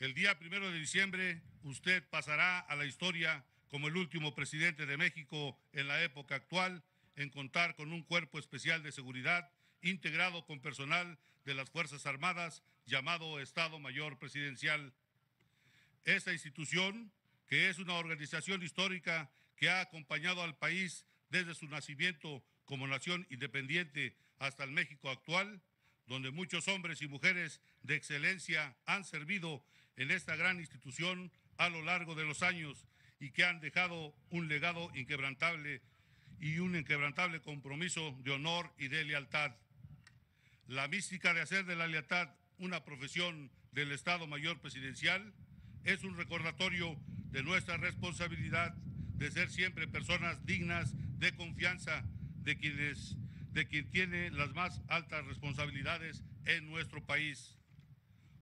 El día primero de diciembre usted pasará a la historia como el último presidente de México en la época actual en contar con un cuerpo especial de seguridad integrado con personal de las Fuerzas Armadas llamado Estado Mayor Presidencial. Esta institución, que es una organización histórica que ha acompañado al país desde su nacimiento como nación independiente hasta el México actual, donde muchos hombres y mujeres de excelencia han servido en esta gran institución a lo largo de los años y que han dejado un legado inquebrantable y un inquebrantable compromiso de honor y de lealtad. La mística de hacer de la lealtad una profesión del Estado Mayor Presidencial es un recordatorio de nuestra responsabilidad de ser siempre personas dignas de confianza de quienes de quien tiene las más altas responsabilidades en nuestro país.